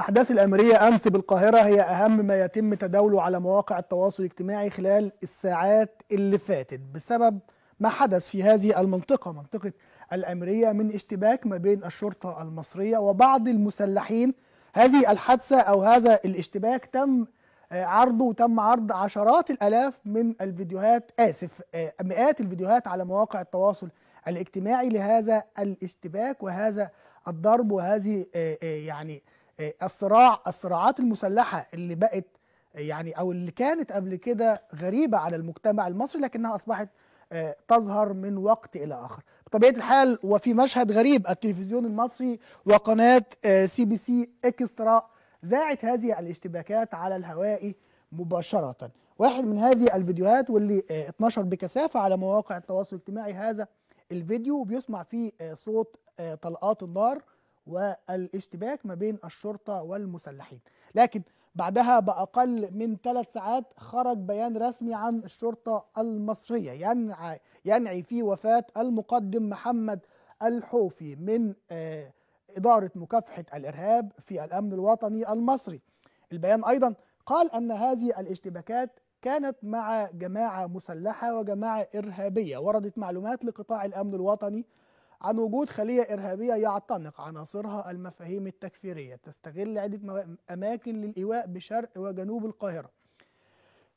أحداث الأمرية أمس بالقاهرة هي أهم ما يتم تداوله على مواقع التواصل الاجتماعي خلال الساعات اللي فاتت بسبب ما حدث في هذه المنطقة منطقة الأمرية من اشتباك ما بين الشرطة المصرية وبعض المسلحين هذه الحادثة أو هذا الاشتباك تم آه، عرضه وتم عرض عشرات الآلاف من الفيديوهات آسف آه، مئات الفيديوهات على مواقع التواصل الاجتماعي لهذا الاشتباك وهذا الضرب وهذه آه، يعني آه، الصراع الصراعات المسلحه اللي بقت آه، يعني او اللي كانت قبل كده غريبه على المجتمع المصري لكنها اصبحت آه، تظهر من وقت الى اخر بطبيعه الحال وفي مشهد غريب التلفزيون المصري وقناه سي بي سي اكسترا ذاعت هذه الاشتباكات على الهواء مباشره واحد من هذه الفيديوهات واللي اتنشر بكثافه على مواقع التواصل الاجتماعي هذا الفيديو بيسمع فيه صوت طلقات النار والاشتباك ما بين الشرطة والمسلحين لكن بعدها بأقل من ثلاث ساعات خرج بيان رسمي عن الشرطة المصرية ينعي, في فيه وفاة المقدم محمد الحوفي من آه، إدارة مكافحة الإرهاب في الأمن الوطني المصري البيان أيضا قال أن هذه الاشتباكات كانت مع جماعة مسلحة وجماعة إرهابية وردت معلومات لقطاع الأمن الوطني عن وجود خلية إرهابية يعتنق عناصرها المفاهيم التكفيرية تستغل عدة أماكن للإيواء بشرق وجنوب القاهرة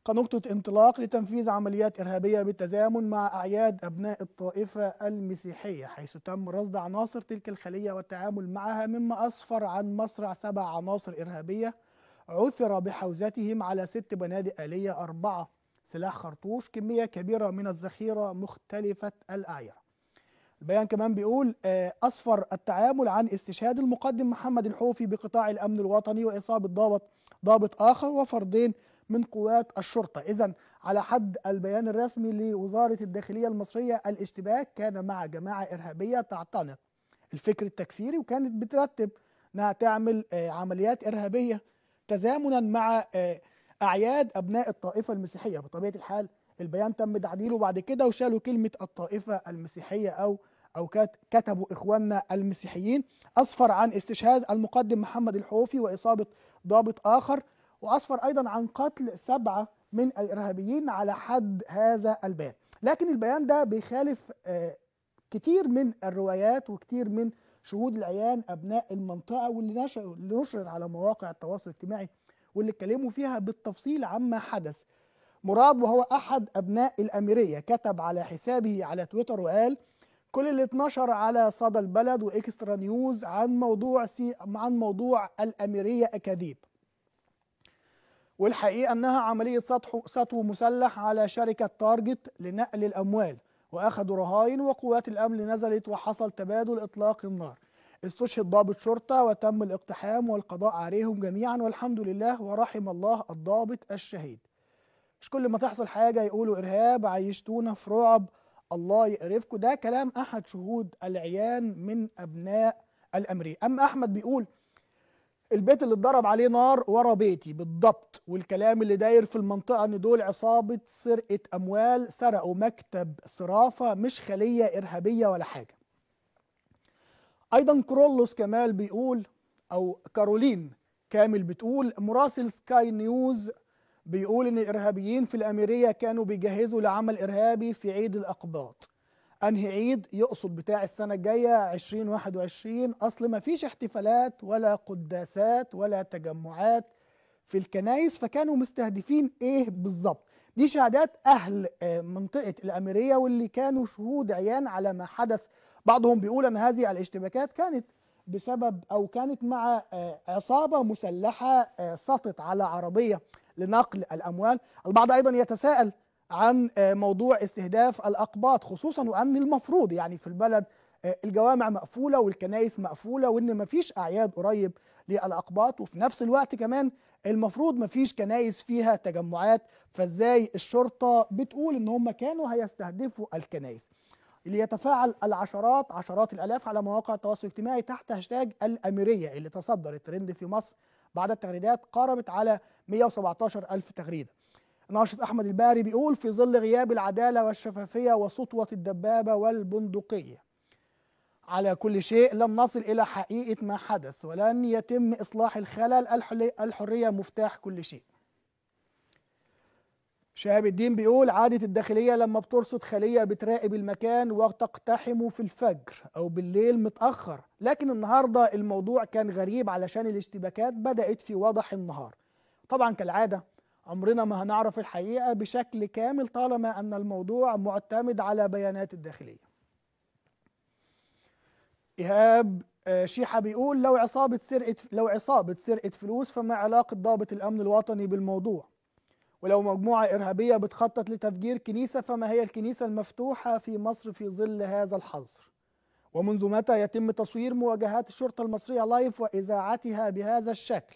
كنقطة انطلاق لتنفيذ عمليات إرهابية بالتزامن مع أعياد أبناء الطائفة المسيحية حيث تم رصد عناصر تلك الخلية والتعامل معها مما أسفر عن مصرع سبع عناصر إرهابية عثر بحوزتهم على ست بنادق آلية أربعة سلاح خرطوش كمية كبيرة من الذخيرة مختلفة الأعيار البيان كمان بيقول أسفر آه، التعامل عن استشهاد المقدم محمد الحوفي بقطاع الأمن الوطني وإصابة ضابط ضابط آخر وفردين من قوات الشرطة إذا على حد البيان الرسمي لوزارة الداخلية المصرية الاشتباك كان مع جماعة إرهابية تعتنق الفكر التكفيري وكانت بترتب أنها تعمل آه، عمليات إرهابية تزامنا مع آه، أعياد أبناء الطائفة المسيحية بطبيعة الحال البيان تم تعديله بعد كده وشالوا كلمة الطائفة المسيحية أو أو كتبوا إخواننا المسيحيين أسفر عن استشهاد المقدم محمد الحوفي وإصابة ضابط آخر وأسفر أيضا عن قتل سبعة من الإرهابيين على حد هذا البيان لكن البيان ده بيخالف آه، كتير من الروايات وكتير من شهود العيان أبناء المنطقة واللي نشرت على مواقع التواصل الاجتماعي واللي اتكلموا فيها بالتفصيل عما حدث مراد وهو أحد أبناء الأميرية كتب على حسابه على تويتر وقال كل اللي اتنشر على صدى البلد واكسترا نيوز عن موضوع سي عن موضوع الاميريه اكاذيب والحقيقه انها عمليه سطو سطو مسلح على شركه تارجت لنقل الاموال واخذوا رهائن وقوات الامن نزلت وحصل تبادل اطلاق النار استشهد ضابط شرطه وتم الاقتحام والقضاء عليهم جميعا والحمد لله ورحم الله الضابط الشهيد مش كل ما تحصل حاجه يقولوا ارهاب عيشتونا في رعب الله يقرفكم ده كلام احد شهود العيان من ابناء الامري اما احمد بيقول البيت اللي اتضرب عليه نار ورا بيتي بالضبط والكلام اللي داير في المنطقه ان دول عصابه سرقه اموال سرقوا مكتب صرافه مش خليه ارهابيه ولا حاجه ايضا كرولوس كمال بيقول او كارولين كامل بتقول مراسل سكاي نيوز بيقول ان الارهابيين في الاميريه كانوا بيجهزوا لعمل ارهابي في عيد الاقباط انهي عيد يقصد بتاع السنه الجايه 2021 اصل ما فيش احتفالات ولا قداسات ولا تجمعات في الكنايس فكانوا مستهدفين ايه بالظبط دي شهادات اهل آه، منطقه الاميريه واللي كانوا شهود عيان على ما حدث بعضهم بيقول ان هذه الاشتباكات كانت بسبب او كانت مع آه، عصابه مسلحه آه، سطت على عربيه لنقل الأموال البعض أيضا يتساءل عن آه، موضوع استهداف الأقباط خصوصا وأن المفروض يعني في البلد آه، الجوامع مقفولة والكنائس مقفولة وإن مفيش أعياد قريب للأقباط وفي نفس الوقت كمان المفروض مفيش كنائس فيها تجمعات فازاي الشرطة بتقول إن هم كانوا هيستهدفوا الكنائس اللي يتفاعل العشرات عشرات الالاف على مواقع التواصل الاجتماعي تحت هاشتاج الاميريه اللي تصدر الترند في مصر بعد التغريدات قاربت على 117 ألف تغريدة ناشط أحمد الباري بيقول في ظل غياب العدالة والشفافية وسطوة الدبابة والبندقية على كل شيء لم نصل إلى حقيقة ما حدث ولن يتم إصلاح الخلل الحرية مفتاح كل شيء شهاب الدين بيقول عادة الداخلية لما بترصد خلية بتراقب المكان وتقتحمه في الفجر أو بالليل متأخر لكن النهاردة الموضوع كان غريب علشان الاشتباكات بدأت في وضح النهار طبعا كالعادة عمرنا ما هنعرف الحقيقة بشكل كامل طالما أن الموضوع معتمد على بيانات الداخلية إيهاب آه، شيحة بيقول لو عصابة سرقة لو عصابة سرقة فلوس فما علاقة ضابط الأمن الوطني بالموضوع ولو مجموعة إرهابية بتخطط لتفجير كنيسة فما هي الكنيسة المفتوحة في مصر في ظل هذا الحظر ومنذ متى يتم تصوير مواجهات الشرطة المصرية لايف وإذاعتها بهذا الشكل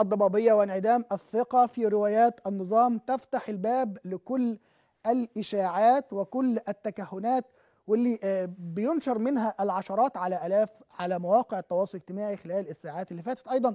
الضبابية وانعدام الثقة في روايات النظام تفتح الباب لكل الإشاعات وكل التكهنات واللي آه، بينشر منها العشرات على ألاف على مواقع التواصل الاجتماعي خلال الساعات اللي فاتت أيضا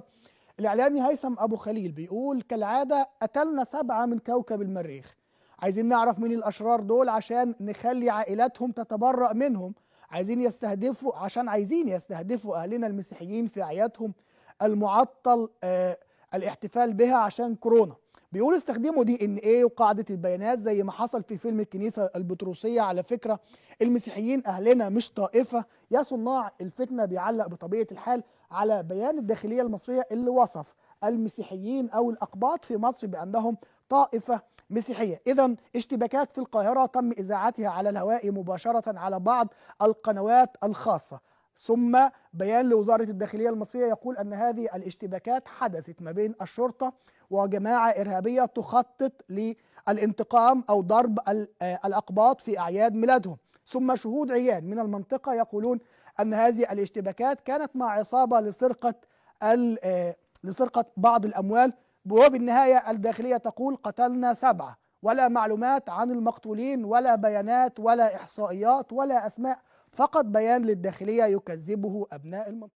الاعلامي هيثم ابو خليل بيقول كالعاده قتلنا سبعه من كوكب المريخ عايزين نعرف مين الاشرار دول عشان نخلي عائلاتهم تتبرأ منهم عايزين يستهدفوا عشان عايزين يستهدفوا اهلنا المسيحيين في اعيادهم المعطل آه الاحتفال بها عشان كورونا بيقول استخدموا دي ان ايه وقاعده البيانات زي ما حصل في فيلم الكنيسه البطروسيه على فكره المسيحيين اهلنا مش طائفه يا صناع الفتنه بيعلق بطبيعه الحال على بيان الداخليه المصريه اللي وصف المسيحيين او الاقباط في مصر بانهم طائفه مسيحيه اذا اشتباكات في القاهره تم اذاعتها على الهواء مباشره على بعض القنوات الخاصه ثم بيان لوزارة الداخلية المصرية يقول أن هذه الاشتباكات حدثت ما بين الشرطة وجماعة إرهابية تخطط للانتقام أو ضرب آه، الأقباط في أعياد ميلادهم ثم شهود عيان من المنطقة يقولون أن هذه الاشتباكات كانت مع عصابة لسرقة آه، لسرقة بعض الأموال وبالنهاية الداخلية تقول قتلنا سبعة ولا معلومات عن المقتولين ولا بيانات ولا إحصائيات ولا أسماء فقط بيان للداخلية يكذبه أبناء المنطقة